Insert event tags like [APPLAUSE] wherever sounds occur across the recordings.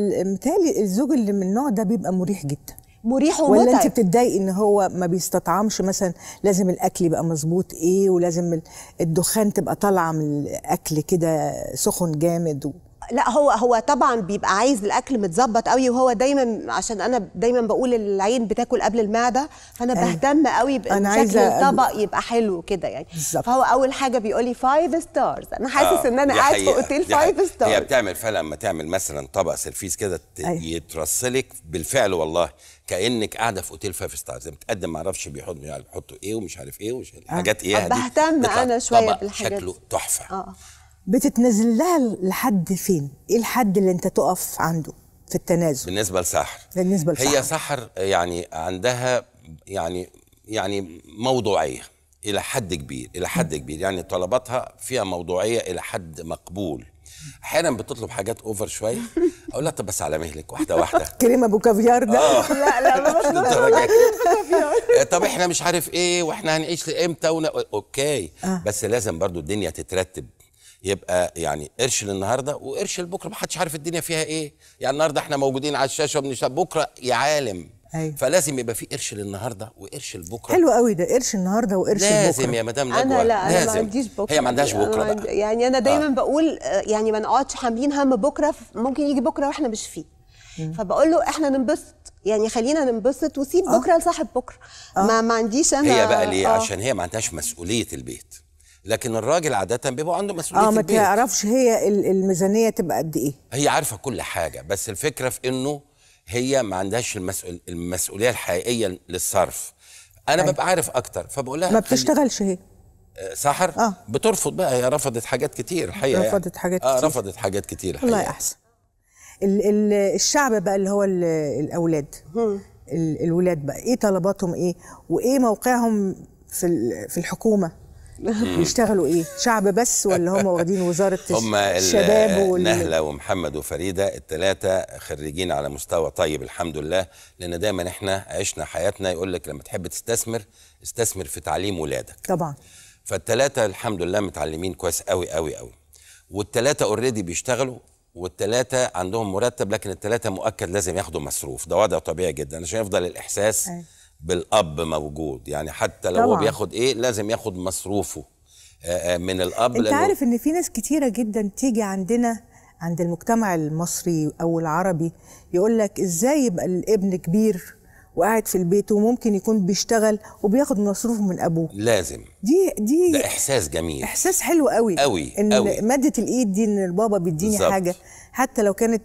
متهيألي الزوج اللي من النوع ده بيبقى مريح جدا مريح ومتعب ولا انت بتتضايقي ان هو ما بيستطعمش مثلا لازم الاكل يبقى مظبوط ايه ولازم الدخان تبقى طالعه من الاكل كده سخن جامد و... لا هو هو طبعا بيبقى عايز الاكل متظبط قوي وهو دايما عشان انا دايما بقول العين بتاكل قبل المعده فانا أيه. بهتم قوي بشكل الطبق يبقى حلو كده يعني بالزبط. فهو اول حاجه بيقول لي فايف ستارز انا حاسس آه. ان انا قاعد في اوتيل فايف ستارز هي بتعمل فعلا لما تعمل مثلا طبق سيرفيس كده أيوة. يترسلك بالفعل والله كانك قاعده في اوتيل فايف ستارز بتقدم ما اعرفش بيحطوا يعني بيحطوا ايه ومش عارف ايه ومش عارف إيه. آه. حاجات ايه بهتم انا شويه بالحاجات شكله تحفه آه. بتتنازل لها لحد فين؟ ايه الحد اللي انت تقف عنده في التنازل؟ بالنسبه لسحر بالنسبه لسحر هي سحر يعني عندها يعني يعني موضوعيه الى حد كبير الى حد كبير يعني طلباتها فيها موضوعيه الى حد مقبول احيانا بتطلب حاجات اوفر شويه اقول لها طب بس على مهلك واحده واحده [LAUGHS] كريمه ابو كافيار ده آه. لا لا لا [LAUGHS] كافيار آه، طب احنا مش عارف ايه واحنا هنعيش لامتى اوكي آه. بس لازم برضو الدنيا تترتب يبقى يعني قرش للنهارده وقرش لبكره ما حدش عارف الدنيا فيها ايه يعني النهارده احنا موجودين على الشاشه وبنشتغل بكره يا عالم أيوة. فلازم يبقى في قرش للنهارده وقرش لبكره حلو قوي ده قرش النهارده وقرش لبكره لازم يا مدام نجوى انا لا لازم. انا ما عنديش بكره هي ما عندهاش بكره بقى. يعني انا دايما آه. بقول يعني ما نقعدش حاملين هم بكره ممكن يجي بكره واحنا مش فيه فبقول له احنا ننبسط يعني خلينا ننبسط وسيب آه. بكره لصاحب بكره آه. ما ما عنديش انا هي بقى ليه آه. عشان هي ما عندهاش مسؤوليه البيت لكن الراجل عاده بيبقى عنده مسؤوليه اه ما تعرفش هي الميزانيه تبقى قد ايه هي عارفه كل حاجه بس الفكره في انه هي ما عندهاش المسؤول المسؤوليه الحقيقيه للصرف انا أي. أيوة. ببقى عارف اكتر فبقول لها ما بتشتغلش هي آه، سحر آه. بترفض بقى هي رفضت حاجات كتير الحقيقه يعني. رفضت يعني. حاجات آه، كتير آه رفضت حاجات كتير الحقيقة. الله احسن الشعب بقى اللي هو الاولاد الولاد بقى ايه طلباتهم ايه وايه موقعهم في في الحكومه بيشتغلوا ايه شعب بس ولا هم واخدين وزاره [LAUGHS] هم الشباب وال... نهله ومحمد وفريده الثلاثه خريجين على مستوى طيب الحمد لله لان دايما احنا عشنا حياتنا يقول لك لما تحب تستثمر استثمر في تعليم ولادك طبعا فالثلاثه الحمد لله متعلمين كويس قوي قوي قوي والثلاثه اوريدي بيشتغلوا والثلاثة عندهم مرتب لكن الثلاثة مؤكد لازم ياخدوا مصروف ده وضع طبيعي جدا عشان يفضل الإحساس أي. بالاب موجود يعني حتى لو طبعا. هو بياخد ايه لازم ياخد مصروفه آه، آه، من الاب انت عارف ان في ناس كتيره جدا تيجي عندنا عند المجتمع المصري او العربي يقول لك ازاي يبقى الابن كبير وقاعد في البيت وممكن يكون بيشتغل وبياخد مصروفه من ابوه لازم دي دي ده احساس جميل احساس حلو قوي قوي ان قوي. ماده الايد دي ان البابا بيديني بالزبط. حاجه حتى لو كانت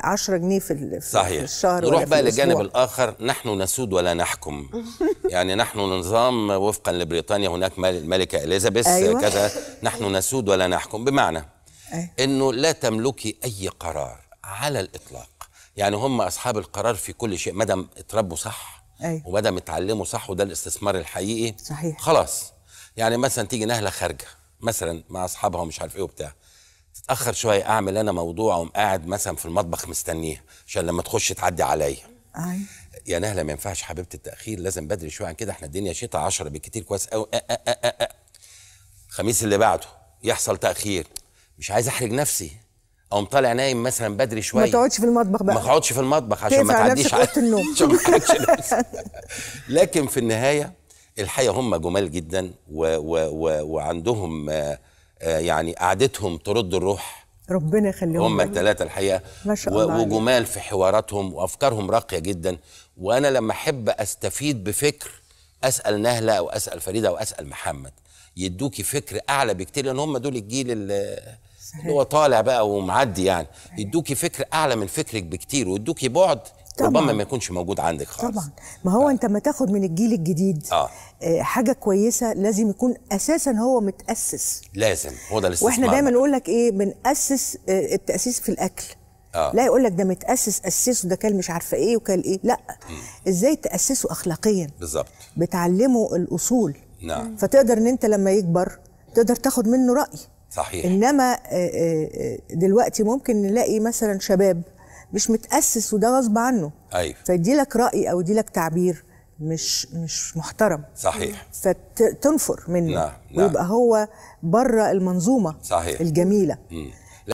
10 آه، جنيه في, صحيح. في الشهر نروح بقى للجانب الاخر نحن نسود ولا نحكم [LAUGHS] يعني نحن نظام وفقا لبريطانيا هناك الملكه اليزابيث أيوة. كذا نحن نسود ولا نحكم بمعنى أيوة. انه لا تملكي اي قرار على الاطلاق يعني هم اصحاب القرار في كل شيء ما دام اتربوا صح أيوة. وما دام اتعلموا صح وده الاستثمار الحقيقي صحيح خلاص يعني مثلا تيجي نهله خارجه مثلا مع اصحابها ومش عارف ايه وبتاع تتاخر شويه اعمل انا موضوع اقوم قاعد مثلا في المطبخ مستنيها عشان لما تخش تعدي عليا أيوة. يا نهله ما ينفعش حبيبه التاخير لازم بدري شويه عن كده احنا الدنيا شتاء 10 بالكتير كويس قوي الخميس اللي بعده يحصل تاخير مش عايز احرج نفسي اقوم طالع نايم مثلا بدري شويه ما تقعدش في المطبخ بقى ما اقعدش في المطبخ عشان ما [LAUGHS] [LAUGHS] تعديش على النوم لكن في النهايه الحقيقه هم جمال جدا و و و وعندهم آه، آه، يعني قعدتهم ترد الروح ربنا يخليهم هم الثلاثه الحقيقه ما شاء الله وجمال عليك. في حواراتهم وافكارهم راقيه جدا وانا لما احب استفيد بفكر اسال نهله او اسال فريده او اسال محمد يدوكي فكر اعلى بكتير لان هم دول الجيل اللي اللي هو طالع بقى ومعدي يعني أيوة. يدوكي فكر اعلى من فكرك بكتير ويدوكي بعد طبعًا. ربما ما يكونش موجود عندك خالص طبعا ما هو آه. انت ما تاخد من الجيل الجديد آه. آه. حاجه كويسه لازم يكون اساسا هو متاسس لازم هو ده الاستثمار واحنا دايما نقول لك ايه بناسس آه، التاسيس في الاكل آه. لا يقول لك ده متاسس اسسه ده كان مش عارفه ايه وكان ايه لا م. ازاي تاسسه اخلاقيا بالظبط بتعلمه الاصول نعم فتقدر ان انت لما يكبر تقدر تاخد منه راي صحيح انما آه، آه، آه، دلوقتي ممكن نلاقي مثلا شباب مش متاسس وده غصب عنه ايوه فيدي لك راي او يدي لك تعبير مش مش محترم صحيح فتنفر منه نعم،, نعم. ويبقى هو بره المنظومه صحيح. الجميله م.